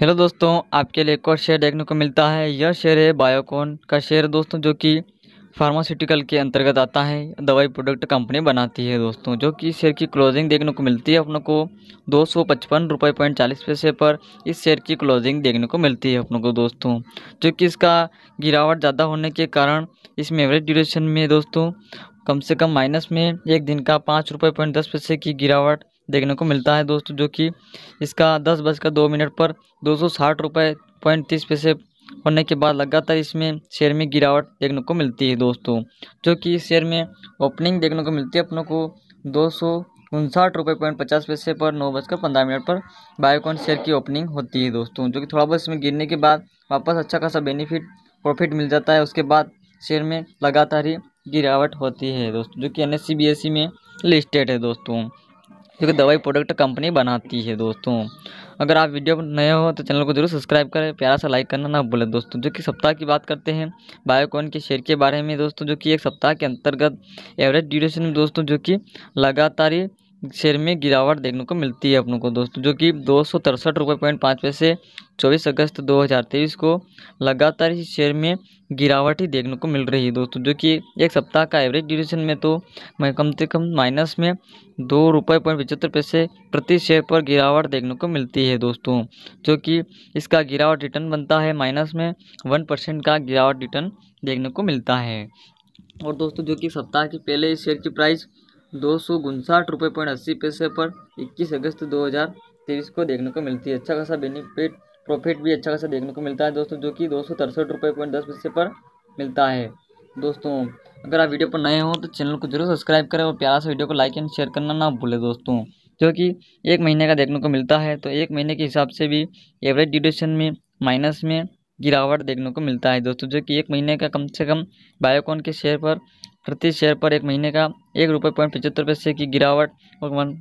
hello दोस्तों आपके लिए एक और शेयर देखने को मिलता है यह शेयर है बायोकॉन का शेयर दोस्तों जो कि फार्मास्यूटिकल के अंतर्गत आता है दवाई प्रोडक्ट कंपनी बनाती है दोस्तों जो कि शेयर की क्लोजिंग देखने को मिलती है अपनों को दो सौ पचपन रुपये पॉइंट चालीस पैसे पर इस शेयर की क्लोजिंग देखने को मिलती है अपनों को दोस्तों जो कि इसका गिरावट ज़्यादा होने के कारण इसमें एवरेज ड्यूरेशन में दोस्तों कम से कम माइनस में एक दिन का पाँच रुपये पॉइंट दस पैसे की गिरावट देखने को मिलता है दोस्तों जो कि इसका दस बजकर दो मिनट पर दो सौ साठ रुपये पॉइंट तीस पैसे होने के बाद लगातार इसमें शेयर में गिरावट देखने को मिलती है दोस्तों जो कि शेयर में ओपनिंग देखने को मिलती है अपनों को दो सौ उनसाठ रुपये पॉइंट पचास पैसे पर नौ बजकर पंद्रह मिनट पर बायोकॉन शेयर की ओपनिंग होती है दोस्तों जो कि थोड़ा बहुत इसमें गिरने के बाद वापस अच्छा खासा बेनिफिट प्रॉफिट मिल जाता है उसके बाद शेयर में लगातार ही गिरावट होती है दोस्तों जो कि एन एस e में लिस्टेड है दोस्तों जो कि दवाई प्रोडक्ट कंपनी बनाती है दोस्तों अगर आप वीडियो नए हो तो चैनल को जरूर सब्सक्राइब करें प्यारा सा लाइक करना ना भूलें दोस्तों जो कि सप्ताह की बात करते हैं बायोकॉन के शेयर के बारे में दोस्तों जो कि एक सप्ताह के अंतर्गत एवरेज ड्यूरेशन में दोस्तों जो कि लगातार ही शेयर में गिरावट देखने को मिलती है अपनों को दोस्तों जो कि दो सौ तिरसठ रुपये पॉइंट पाँच पैसे चौबीस अगस्त दो हज़ार तेईस को लगातार इस शेयर में गिरावट ही देखने को मिल रही है दोस्तों जो कि एक सप्ताह का एवरेज ड्यूरेशन में तो मैं कम से कम माइनस में दो रुपये पॉइंट पचहत्तर पैसे प्रति शेयर पर गिरावट देखने को मिलती है दोस्तों जो कि इसका गिरावट रिटर्न बनता है माइनस में वन परसेंट का गिरावट रिटर्न देखने को मिलता है और दोस्तों जो कि सप्ताह के पहले इस शेयर की प्राइस दो सौ उनसाठ रुपये पॉइंट अस्सी पैसे पर इक्कीस अगस्त दो हज़ार तेईस को देखने को मिलती है अच्छा खासा बेनिफिट प्रॉफिट भी अच्छा खासा देखने को मिलता है दोस्तों जो कि दो सौ तिरसठ रुपये पॉइंट दस पैसे पर मिलता है दोस्तों अगर आप वीडियो पर नए हो तो चैनल को जरूर सब्सक्राइब करें और प्यारा से वीडियो को लाइक एंड शेयर करना ना भूलें दोस्तों जो कि एक महीने का देखने को मिलता है तो एक महीने के हिसाब से भी एवरेज ड्यूरेशन में माइनस में गिरावट देखने को मिलता है दोस्तों जो कि एक महीने का कम से कम बायोकॉन के शेयर पर प्रति शेयर पर एक महीने का एक रुपये पॉइंट पचहत्तर पैसे की गिरावट और वन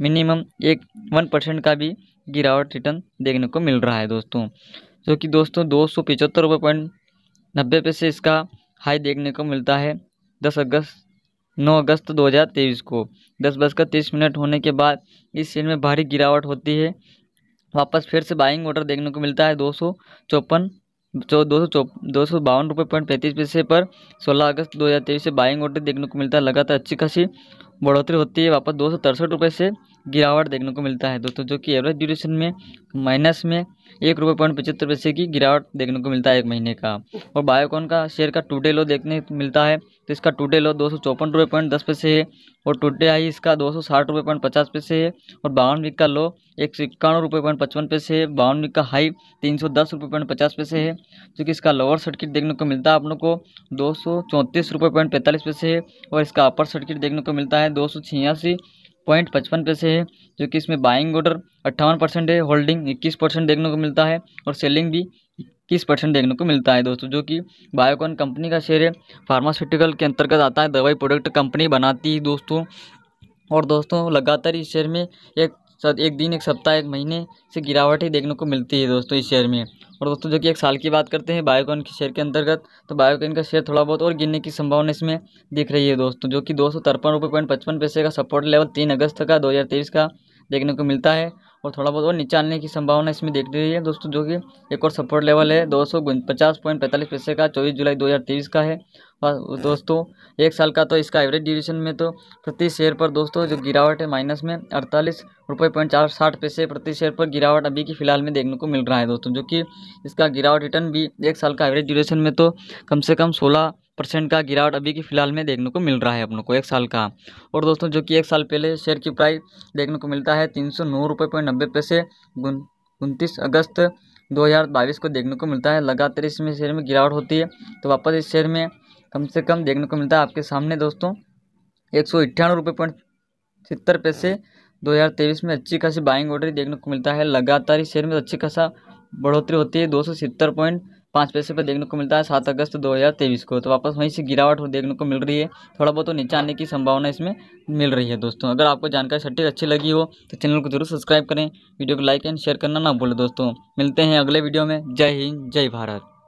मिनिमम एक वन परसेंट का भी गिरावट रिटर्न देखने को मिल रहा है दोस्तों जो कि दोस्तों दो सौ पचहत्तर रुपये पॉइंट नब्बे पैसे इसका हाई देखने को मिलता है दस अगस्त नौ अगस्त दो हज़ार तेईस को दस बजकर तीस मिनट होने के बाद इस शेयर में भारी गिरावट होती है वापस फिर से बाइंग ऑर्डर देखने को मिलता है दो सौ चौपन दो सौ दो सौ बावन रुपये पॉइंट पैंतीस पैसे पर 16 अगस्त 2023 से बाइंग ऑर्डर देखने को मिलता है लगातार अच्छी खासी बढ़ोतरी होती है वापस दो सौ तिरसठ रुपये से गिरावट देखने को मिलता है दोस्तों जो कि एवरेज ड्यूरेशन में माइनस में एक रुपये पॉइंट पचहत्तर पैसे की गिरावट देखने को मिलता है एक महीने का और बायोकॉन का शेयर का टूटे लो देखने को मिलता है तो इसका टूटे लो दो सौ चौपन रुपये पॉइंट दस पैसे है और टूटे हाई इसका दो सौ साठ रुपये पॉइंट पचास पैसे है और बावन वीक का लो एक सौ इक्यानवे रुपये पॉइंट पचपन पैसे है बावन वीक का हाई तीन सौ दस रुपये पॉइंट पचास पैसे है जो कि इसका लोअर सर्किट देखने को मिलता है आप लोग को दो सौ चौंतीस रुपये पॉइंट पैंतालीस पैसे है और इसका अपर सर्किट देखने को मिलता है दो सौ छियासी पॉइंट पचपन पैसे है जो कि इसमें बाइंग ऑर्डर अट्ठावन परसेंट है होल्डिंग इक्कीस परसेंट देखने को मिलता है और सेलिंग भी इक्कीस परसेंट देखने को मिलता है दोस्तों जो कि बायोकॉन कंपनी का शेयर है फार्मास्यूटिकल के अंतर्गत आता है दवाई प्रोडक्ट कंपनी बनाती है दोस्तों और दोस्तों लगातार इस शेयर में एक साथ एक दिन एक सप्ताह एक महीने से गिरावट ही देखने को मिलती है दोस्तों इस शेयर में और दोस्तों जो कि एक साल की बात करते हैं बायोकॉन के शेयर के अंतर्गत तो बायोकॉन का शेयर थोड़ा बहुत और गिरने की संभावना इसमें दिख रही है दोस्तों जो कि दो सौ तिरपन रुपये पॉइंट पचपन पैसे का सपोर्ट लेवल तीन अगस्त का दो हज़ार तेईस का देखने को मिलता है और थोड़ा बहुत और नीचे आने की संभावना इसमें देख रही है दोस्तों जो कि एक और सपोर्ट लेवल है दो सौ पचास पॉइंट पैंतालीस पैसे का चौबीस जुलाई दो हज़ार तेईस का है और दोस्तों एक साल का तो इसका एवरेज ड्यूरेशन में तो प्रति शेयर पर दोस्तों जो गिरावट है माइनस में अड़तालीस रुपये पॉइंट चार साठ पैसे प्रति शेयर पर गिरावट अभी की फिलहाल में देखने को मिल रहा है दोस्तों जो कि इसका गिरावट रिटर्न भी एक साल का एवरेज ड्यूरेशन में तो कम से कम सोलह परसेंट का गिरावट अभी की फ़िलहाल में देखने को मिल रहा है अपनों को एक साल का और दोस्तों जो कि एक साल पहले शेयर की प्राइस देखने को मिलता है तीन सौ नौ रुपये पॉइंट नब्बे पैसे उनतीस अगस्त दो हज़ार बाईस को देखने को मिलता है लगातार इसमें शेयर में गिरावट होती है तो वापस इस शेयर में कम से कम देखने को मिलता है आपके सामने दोस्तों एक सौ अट्ठानवे रुपये पॉइंट सत्तर पैसे दो हज़ार तेईस में अच्छी खासी बाइंग ऑर्डर देखने को मिलता है लगातार इस शेयर में अच्छी खासा बढ़ोतरी होती है दो सौ सत्तर पॉइंट पाँच पैसे पर देखने को मिलता है सात अगस्त तेईस को तो वापस वहीं से गिरावट देखने को मिल रही है थोड़ा बहुत तो नीचे आने की संभावना इसमें मिल रही है दोस्तों अगर आपको जानकारी सटीक अच्छी लगी हो तो चैनल को जरूर सब्सक्राइब करें वीडियो को लाइक एंड शेयर करना ना भूलें दोस्तों मिलते हैं अगले वीडियो में जय हिंद जय भारत